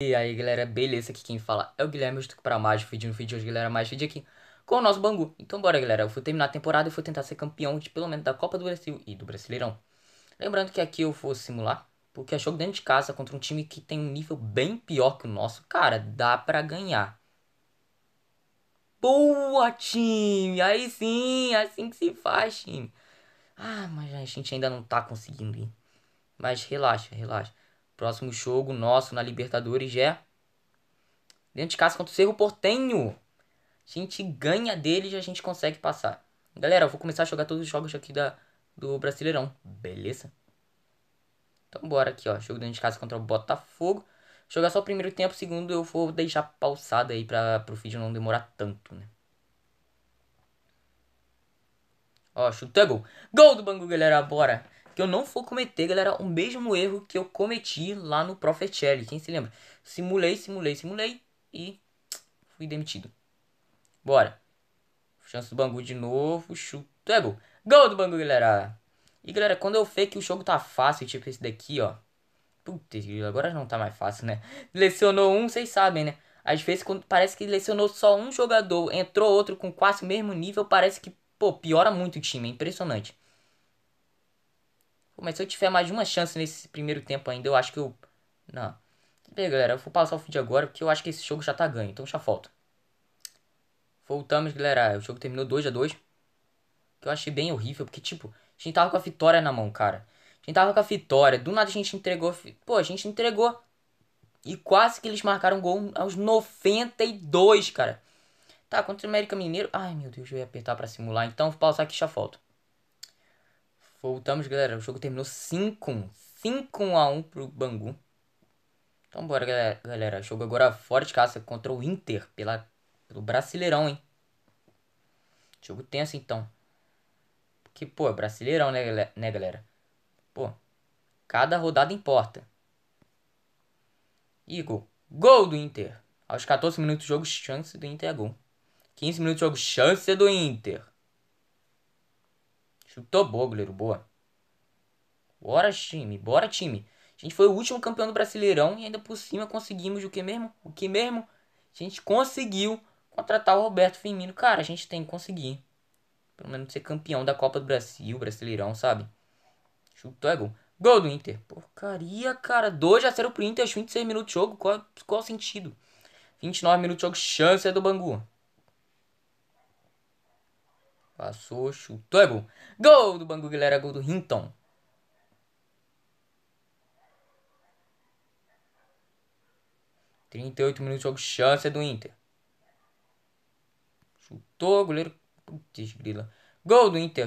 E aí galera, beleza? Aqui quem fala é o Guilherme, eu estou para mais um vídeo, um vídeo hoje galera, mais vídeo aqui com o nosso Bangu Então bora galera, eu vou terminar a temporada e vou tentar ser campeão de pelo menos da Copa do Brasil e do Brasileirão Lembrando que aqui eu vou simular, porque é jogo dentro de casa contra um time que tem um nível bem pior que o nosso Cara, dá pra ganhar Boa time, aí sim, assim que se faz time Ah, mas a gente ainda não tá conseguindo ir Mas relaxa, relaxa Próximo jogo nosso na Libertadores é. Dentro de casa contra o Cerro Portenho. A gente ganha deles e a gente consegue passar. Galera, eu vou começar a jogar todos os jogos aqui da, do Brasileirão. Beleza? Então bora aqui, ó. Jogo dentro de casa contra o Botafogo. Jogar só o primeiro tempo, o segundo eu vou deixar pausado aí para pro vídeo não demorar tanto, né? Ó, chuta gol. Gol do Bangu, galera, bora que eu não for cometer, galera, o mesmo erro que eu cometi lá no Prophet L. Quem se lembra? Simulei, simulei, simulei e fui demitido. Bora. Chance do Bangu de novo. Chute. É bom. Gol do Bangu, galera. E, galera, quando eu falei que o jogo tá fácil, tipo esse daqui, ó. Putz, agora não tá mais fácil, né? Lecionou um, vocês sabem, né? Às vezes, quando parece que lecionou só um jogador, entrou outro com quase o mesmo nível, parece que, pô, piora muito o time. É impressionante mas se eu tiver mais uma chance nesse primeiro tempo ainda, eu acho que eu. Não. Bem, galera, eu vou passar o vídeo agora porque eu acho que esse jogo já tá ganho, então já falta. Voltamos, galera. O jogo terminou 2 a 2 Que eu achei bem horrível, porque, tipo, a gente tava com a vitória na mão, cara. A gente tava com a vitória. Do nada a gente entregou. Pô, a gente entregou. E quase que eles marcaram um gol aos 92, cara. Tá, contra o América Mineiro. Ai, meu Deus, eu ia apertar pra simular. Então, vou pausar aqui e já falta Voltamos, galera. O jogo terminou 5-1. 5x1 pro Bangu. Então bora, galera. galera. Jogo agora fora de casa contra o Inter. Pela, pelo Brasileirão, hein? Jogo tenso, então. Porque, pô, é Brasileirão, né, né, galera? Pô, cada rodada importa. E gol. Gol do Inter. Aos 14 minutos do jogo, chance do Inter é gol. 15 minutos de jogo, chance do Inter. Chutou boa, goleiro, boa. Bora, time, bora, time. A gente foi o último campeão do Brasileirão e ainda por cima conseguimos o que mesmo? O que mesmo? A gente conseguiu contratar o Roberto Firmino. Cara, a gente tem que conseguir. Pelo menos ser campeão da Copa do Brasil, Brasileirão, sabe? Chutou é gol. Gol do Inter. Porcaria, cara. 2 a 0 pro Inter, 26 minutos de jogo. Qual, qual o sentido? 29 minutos de jogo, chance é do Bangu. Passou, chutou, é bom. Gol do Bangu, galera, gol do Hinton. Trinta e oito minutos de jogo, chance é do Inter. Chutou, goleiro. Putz, grila. Gol do Inter.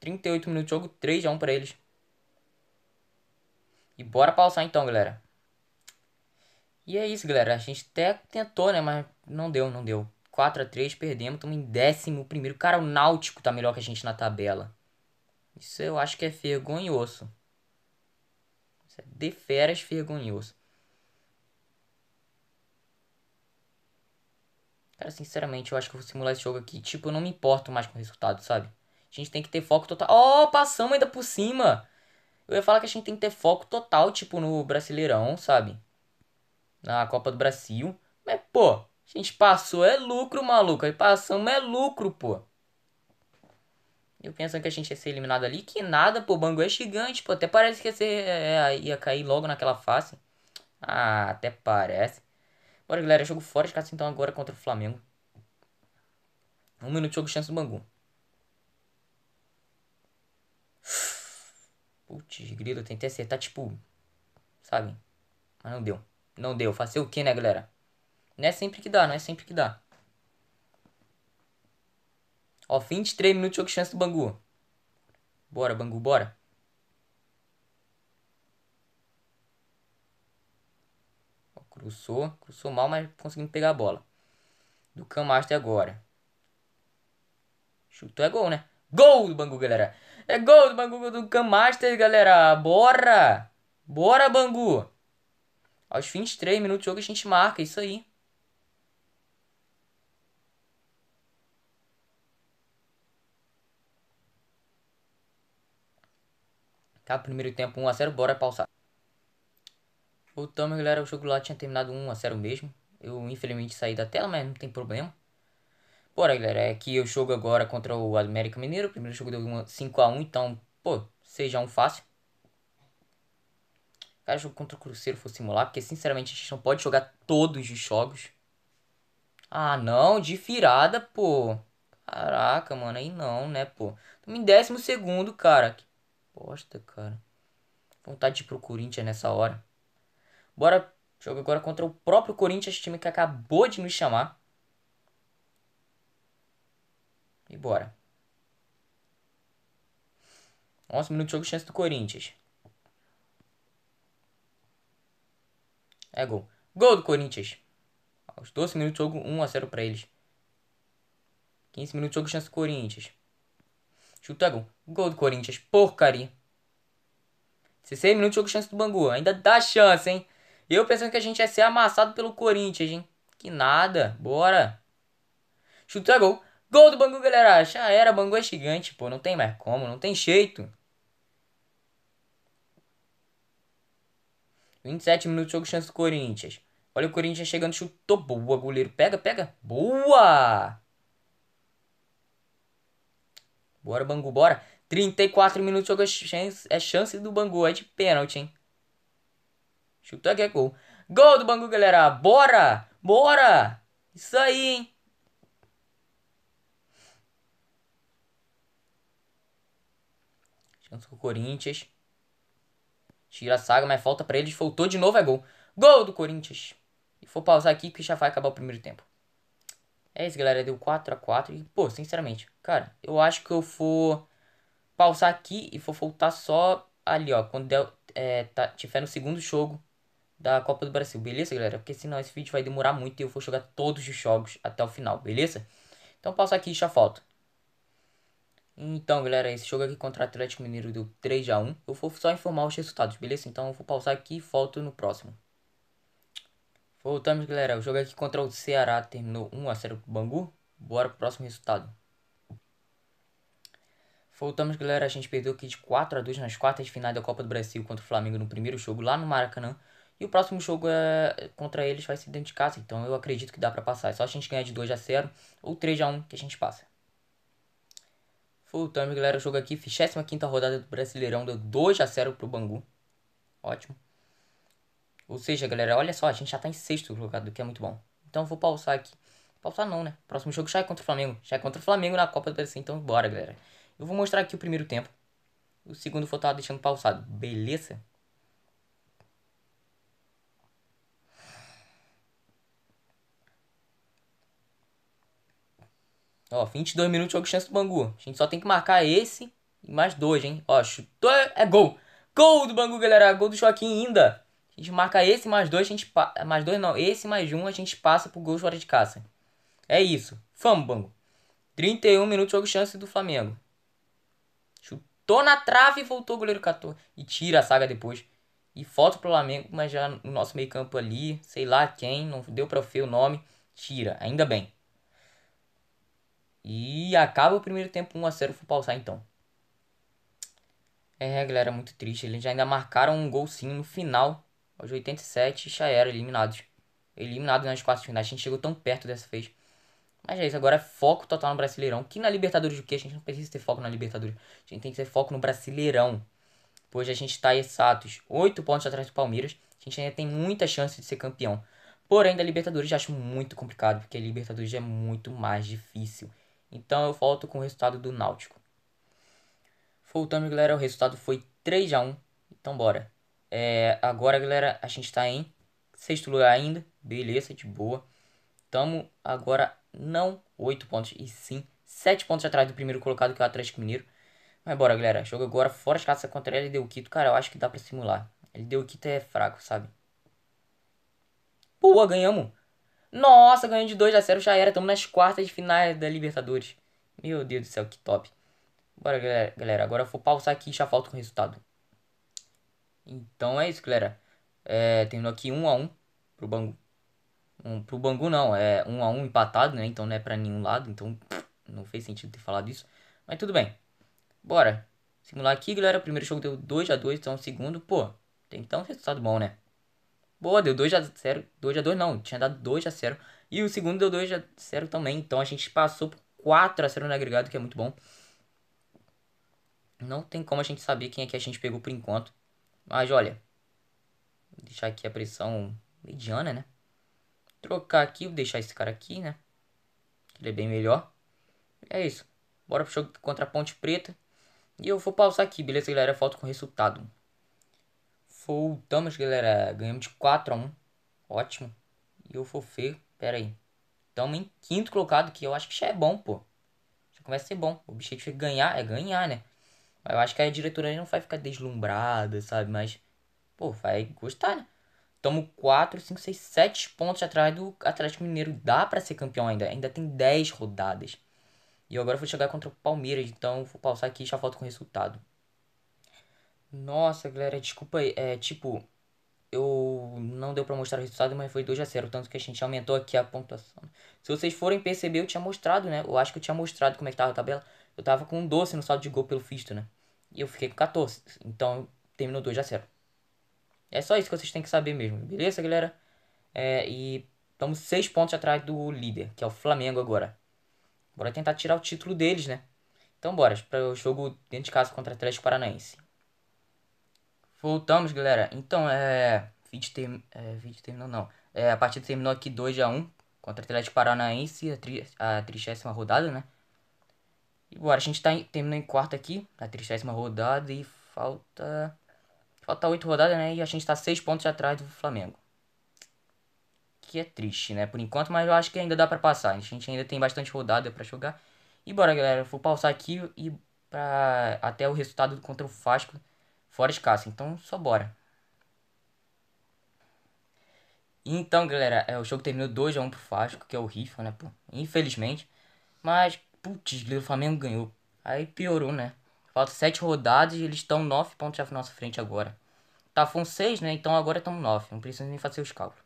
38 minutos de jogo, 3 a 1 para eles. E bora pausar então, galera. E é isso, galera. A gente até tentou, né? Mas não deu, não deu. 4 a 3 perdemos, estamos em 11. Cara, o Náutico tá melhor que a gente na tabela. Isso eu acho que é vergonhoso. Isso é de feras vergonhoso. Cara, sinceramente, eu acho que eu vou simular esse jogo aqui. Tipo, eu não me importo mais com o resultado, sabe? A gente tem que ter foco total. Ó, oh, passamos ainda por cima! Eu ia falar que a gente tem que ter foco total, tipo, no Brasileirão, sabe? Na Copa do Brasil. Mas, pô, a gente passou, é lucro, maluco. Aí passamos, é lucro, pô. Eu pensando que a gente ia ser eliminado ali. Que nada, pô. O Bangu é gigante, pô. Até parece que ia, ser, é, é ia cair logo naquela face. Ah, até parece. Bora, galera. Jogo fora de casa então agora contra o Flamengo. Um minuto de jogo, chance do Bangu. Putz, grilo. Tentei acertar, tipo... Sabe? Mas não deu. Não deu. Fazer o que, né, galera? Não é sempre que dá, não é sempre que dá. Ó, 23 minutos de jogo chance do Bangu. Bora, Bangu, bora. Ó, cruzou, cruzou mal, mas conseguimos pegar a bola. Do Camastro agora. Chutou é gol, né? Gol do Bangu, galera. É gol do Bangu do camaster galera. Bora! Bora, Bangu! Aos 23 minutos de jogo a gente marca, é isso aí. Tá, primeiro tempo 1x0, bora pausar. Voltamos, galera. O jogo lá tinha terminado 1x0 mesmo. Eu, infelizmente, saí da tela, mas não tem problema. Bora, galera. É que eu jogo agora contra o América Mineiro. O primeiro jogo deu 5x1, então, pô, seja um fácil. Cara, jogo contra o Cruzeiro for simular, porque, sinceramente, a gente não pode jogar todos os jogos. Ah, não, de virada, pô. Caraca, mano, aí não, né, pô. Tamo em décimo segundo, cara. Que bosta, cara. Vontade de ir pro Corinthians nessa hora. Bora jogo agora contra o próprio Corinthians, time que acabou de me chamar. E bora. 11 minutos de jogo, chance do Corinthians. É gol. Gol do Corinthians. Aos 12 minutos de jogo, 1 a 0 para eles. 15 minutos de jogo, chance do Corinthians chuta Gol do Corinthians. Porcaria. 16 minutos, jogo chance do Bangu. Ainda dá chance, hein? Eu pensando que a gente ia ser amassado pelo Corinthians, hein? Que nada. Bora. Chuta gol. Gol do Bangu, galera. Já era. Bangu é gigante, pô. Não tem mais como. Não tem jeito. 27 minutos, jogo chance do Corinthians. Olha o Corinthians chegando. Chutou. Boa, goleiro. Pega, pega. Boa. Bora, Bangu, bora. 34 minutos jogo é chance, é chance do Bangu. É de pênalti, hein? Chuta que é gol. Gol do Bangu, galera. Bora! Bora! Isso aí, hein? Chance com o Corinthians. Tira a saga, mas falta para eles. Faltou de novo, é gol. Gol do Corinthians. E vou pausar aqui que já vai acabar o primeiro tempo. É isso, galera. Deu 4x4. E, pô, sinceramente, cara, eu acho que eu vou pausar aqui e vou voltar só ali, ó. Quando der, é, tá, tiver no segundo jogo da Copa do Brasil, beleza, galera? Porque senão esse vídeo vai demorar muito e eu vou jogar todos os jogos até o final, beleza? Então pausar aqui e já falta. Então, galera, esse jogo aqui contra o Atlético Mineiro deu 3x1. Eu vou só informar os resultados, beleza? Então eu vou pausar aqui e volto no próximo. Voltamos, galera. O jogo aqui contra o Ceará terminou 1x0 pro Bangu. Bora pro próximo resultado. Voltamos, galera. A gente perdeu aqui de 4 a 2 nas quartas de final da Copa do Brasil contra o Flamengo no primeiro jogo lá no Maracanã. E o próximo jogo é contra eles vai ser dentro de casa, então eu acredito que dá para passar. É só a gente ganhar de 2 a 0 ou 3 a 1 que a gente passa. Voltamos, galera. O jogo aqui, 65ª rodada do Brasileirão, deu 2 a 0 pro Bangu. Ótimo. Ou seja, galera, olha só, a gente já tá em sexto colocado, o que é muito bom. Então eu vou pausar aqui. Pausar não, né? Próximo jogo já é contra o Flamengo. Já é contra o Flamengo na Copa do Brasil, então bora, galera. Eu vou mostrar aqui o primeiro tempo. O segundo vou estar deixando pausado. Beleza? Ó, 22 minutos jogo chance do Bangu. A gente só tem que marcar esse e mais dois, hein? Ó, chutou, é gol. Gol do Bangu, galera. Gol do Joaquim ainda. A gente marca esse mais dois, a gente mais dois não, esse mais um a gente passa pro gol fora de caça. É isso. Vamos, Bangu. 31 minutos jogo chance do Flamengo. Chutou na trave e voltou o goleiro 14 e tira a saga depois. E falta pro Flamengo, mas já no nosso meio-campo ali, sei lá quem, não deu para ver o nome, tira, ainda bem. E acaba o primeiro tempo 1 a 0 pro Paulsar então. É, galera, muito triste. Eles ainda marcaram um golzinho no final aos 87 já era eliminados. eliminado nas quartas finais. A gente chegou tão perto dessa vez. Mas é isso, agora é foco total no Brasileirão. Que na Libertadores o quê? A gente não precisa ter foco na Libertadores. A gente tem que ter foco no Brasileirão. Pois a gente está exatos 8 pontos atrás do Palmeiras. A gente ainda tem muita chance de ser campeão. Porém, da Libertadores já acho muito complicado, porque a Libertadores é muito mais difícil. Então eu volto com o resultado do Náutico. Voltando, galera, o resultado foi 3 a 1 Então bora. É, agora, galera, a gente tá em sexto lugar ainda. Beleza, de boa. Tamo agora não 8 pontos, e sim 7 pontos atrás do primeiro colocado, que é o Atlético Mineiro. Mas bora, galera. Jogo agora fora de casa contra ele deu quito. Cara, eu acho que dá pra simular. Ele deu quito é fraco, sabe? Boa, ganhamos. Nossa, ganhamos de 2 a 0 já era. Tamo nas quartas de finais da Libertadores. Meu Deus do céu, que top. Bora, galera. galera agora eu vou pausar aqui e já falta com o resultado. Então é isso, galera. É, terminou aqui 1 um a 1 um pro Bangu. Um, pro Bangu não, é 1 um a 1 um empatado, né? Então não é para nenhum lado, então não fez sentido ter falado isso. Mas tudo bem. Bora. Simular aqui, galera. primeiro jogo deu 2 a 2, então o segundo, pô, tem que dar um resultado bom, né? Boa, deu 2 a 0, 2 a 2 não, tinha dado 2 a 0. E o segundo deu 2 a 0 também, então a gente passou por 4 a 0 no agregado, que é muito bom. Não tem como a gente saber quem é que a gente pegou por enquanto. Mas olha, vou deixar aqui a pressão mediana, né? Trocar aqui, vou deixar esse cara aqui, né? Ele é bem melhor. É isso. Bora pro jogo contra a Ponte Preta. E eu vou pausar aqui, beleza, galera? Falta com o resultado. Voltamos, galera. Ganhamos de 4 a 1. Ótimo. E eu vou Pera aí. Estamos em quinto colocado, que eu acho que já é bom, pô. Já começa a ser bom. O objetivo é ganhar, é ganhar, né? Eu acho que a diretoria não vai ficar deslumbrada, sabe? Mas, pô, vai gostar, né? Tamo 4, 5, 6, 7 pontos atrás do Atlético Mineiro. Dá para ser campeão ainda. Ainda tem 10 rodadas. E eu agora vou chegar contra o Palmeiras. Então vou pausar aqui e já volto com o resultado. Nossa, galera, desculpa aí. É tipo, eu não deu para mostrar o resultado, mas foi 2 a 0 Tanto que a gente aumentou aqui a pontuação. Se vocês forem perceber, eu tinha mostrado, né? Eu acho que eu tinha mostrado como é que tava a tabela eu tava com 12 no saldo de gol pelo Fisto, né? E eu fiquei com 14. Então terminou 2 a 0. É só isso que vocês têm que saber mesmo, beleza, galera? É, e estamos 6 pontos atrás do líder, que é o Flamengo agora. Bora tentar tirar o título deles, né? Então bora para o jogo dentro de casa contra o Atlético Paranaense. Voltamos, galera. Então, é... Vídeo, ter... é... Vídeo terminou, não. É, a partida terminou aqui 2x1 contra o Atlético Paranaense, a, tri... a rodada, né? E bora, a gente tá em, em quarto aqui, na trigésima rodada e falta... Falta oito rodadas, né? E a gente tá seis pontos atrás do Flamengo. Que é triste, né? Por enquanto, mas eu acho que ainda dá pra passar. A gente ainda tem bastante rodada pra jogar. E bora, galera. vou pausar aqui e pra... até o resultado contra o Fasco fora de casa. Então, só bora. Então, galera, é, o jogo terminou 2x1 pro Fasco, que é horrível, né, pô? Infelizmente. Mas, putz, o Flamengo ganhou. Aí piorou, né? Falta sete rodadas e eles estão nove pontos à nossa frente agora. Estavam tá, seis, né? Então agora estão nove. Não precisa nem fazer os cálculos.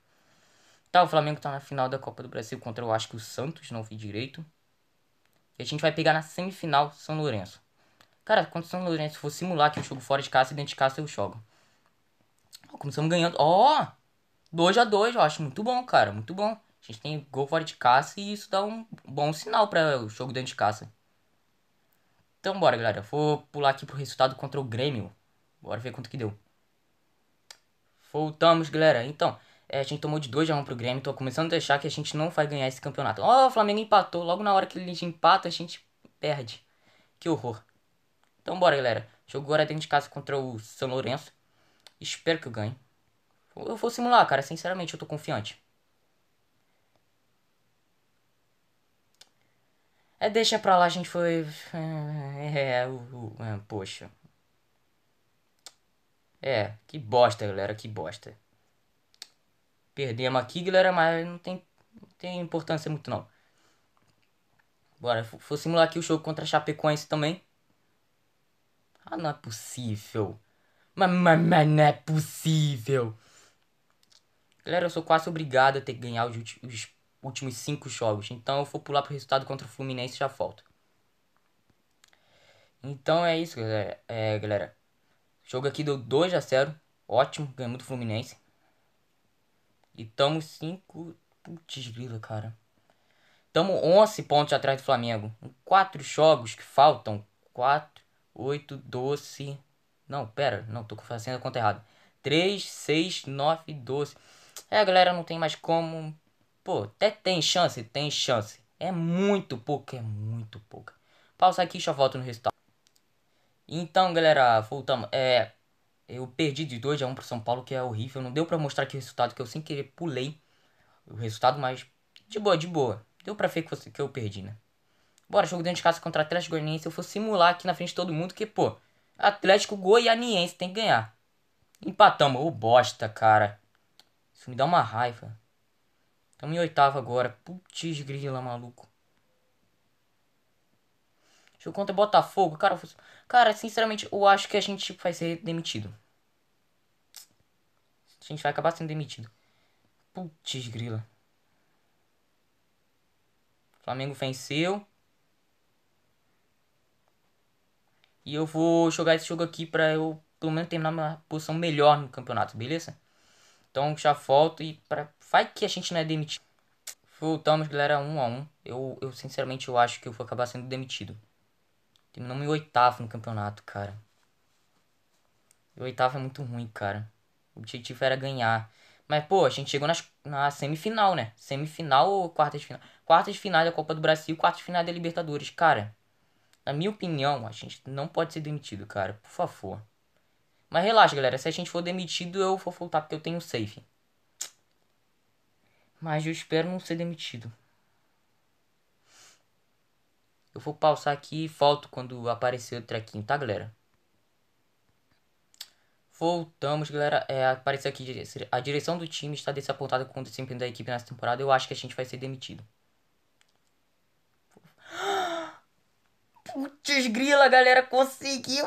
Tá, o Flamengo tá na final da Copa do Brasil contra, eu acho que o Santos, não vi direito. E a gente vai pegar na semifinal São Lourenço. Cara, quando São Lourenço for simular que eu jogo fora de casa e dentro de casa eu jogo. Ó, começamos ganhando. Ó! Oh, 2x2, eu acho muito bom, cara. Muito bom. A gente tem gol fora de caça e isso dá um bom sinal para o jogo dentro de caça. Então bora, galera. Vou pular aqui pro resultado contra o Grêmio. Bora ver quanto que deu. Voltamos, galera. Então, é, a gente tomou de 2 a 1 um pro Grêmio. Tô começando a achar que a gente não vai ganhar esse campeonato. Ó, oh, o Flamengo empatou. Logo na hora que ele empata, a gente perde. Que horror. Então bora, galera. Jogo agora é dentro de casa contra o São Lourenço. Espero que eu ganhe. Eu vou simular, cara. Sinceramente, eu tô confiante. É, deixa pra lá, a gente foi. É, uh, uh, poxa. É, que bosta, galera, que bosta. Perdemos aqui, galera, mas não tem, não tem importância muito não. Bora, vou simular aqui o jogo contra a Chapecoense também. Ah, não é possível. Mas, mas, mas não é possível. Galera, eu sou quase obrigado a ter que ganhar os, os últimos cinco jogos. Então eu vou pular pro resultado contra o Fluminense já falta. Então é isso, galera. É, galera. jogo aqui deu 2 a 0 Ótimo, ganhamos do Fluminense. E tamo 5. Putz, grila, cara. Tamo 11 pontos atrás do Flamengo. Em 4 jogos que faltam. 4, 8, 12. Não, pera, não, tô fazendo a conta errada. 3, 6, 9, 12. É, galera, não tem mais como. Pô, até tem chance, tem chance. É muito pouco, é muito pouco Pausa aqui e já volto no resultado. Então, galera, voltamos. É, eu perdi de 2 a 1 pro São Paulo, que é horrível. Não deu para mostrar aqui o resultado, que eu sem querer pulei o resultado, mas de boa, de boa. Deu pra ver que, que eu perdi, né? Bora, jogo dentro de casa contra Atlético Goianiense. Eu vou simular aqui na frente de todo mundo que, pô, Atlético Goianiense tem que ganhar. Empatamos. Ô, bosta, cara. Isso me dá uma raiva. Estamos em oitavo agora. Putz grila, maluco. Jogo contra é Botafogo. Cara, cara, sinceramente, eu acho que a gente tipo, vai ser demitido. A gente vai acabar sendo demitido. Putz grila. Flamengo venceu. E eu vou jogar esse jogo aqui pra eu, pelo menos, terminar uma posição melhor no campeonato, beleza? Então já volto e pra... vai que a gente não é demitido. Voltamos, galera, um a um. Eu, eu sinceramente, eu acho que eu vou acabar sendo demitido. Terminamos em oitavo no campeonato, cara. E oitavo é muito ruim, cara. O objetivo era ganhar. Mas, pô, a gente chegou nas, na semifinal, né? Semifinal ou quarta de final? Quarta de final da Copa do Brasil, quarta de final da Libertadores. Cara, na minha opinião, a gente não pode ser demitido, cara. Por favor. Mas relaxa, galera. Se a gente for demitido, eu vou voltar porque eu tenho safe. Mas eu espero não ser demitido. Eu vou pausar aqui e volto quando aparecer o trequinho, tá, galera? Voltamos, galera. É, apareceu aqui a direção do time está desapontada com o desempenho da equipe nessa temporada. Eu acho que a gente vai ser demitido. Putz, grila, galera. Conseguiu.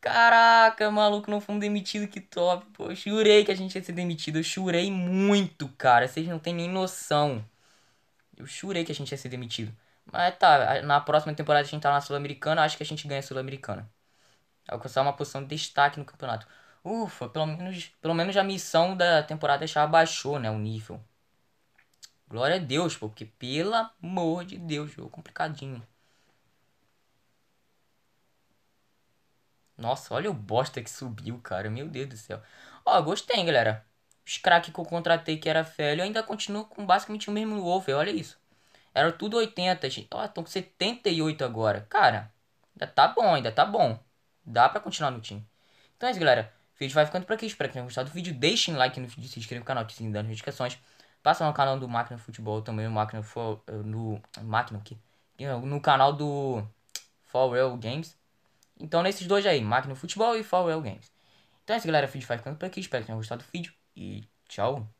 Caraca, maluco, não fomos demitidos, que top, pô. Eu chorei que a gente ia ser demitido. Eu chorei muito, cara. Vocês não têm nem noção. Eu chorei que a gente ia ser demitido. Mas tá, na próxima temporada a gente tá na Sul-Americana, acho que a gente ganha a Sul-Americana. Alcançar é é uma posição de destaque no campeonato. Ufa, pelo menos, pelo menos a missão da temporada já abaixou, né, o nível. Glória a Deus, pô, porque pelo amor de Deus, jogo complicadinho. Nossa, olha o bosta que subiu, cara. Meu Deus do céu. Ó, gostei, hein, galera. Os craques que eu contratei que era velho ainda continuam com basicamente o mesmo over. Olha isso. Era tudo 80, gente. Ó, estão com 78 agora. Cara, ainda tá bom, ainda tá bom. Dá pra continuar no time. Então é isso, galera. O vídeo vai ficando por aqui. Espero que tenham gostado do vídeo. Deixem like no vídeo, se inscrevam no canal, ativem as notificações. Passa no canal do Máquina Futebol também, eh, no Máquina... No, no Máquina aqui. No canal do... For Real Games. Então, nesses dois aí, Máquina Futebol e Fall Games. Então é isso, galera. O vídeo vai ficando por aqui. Espero que tenham gostado do vídeo. E tchau.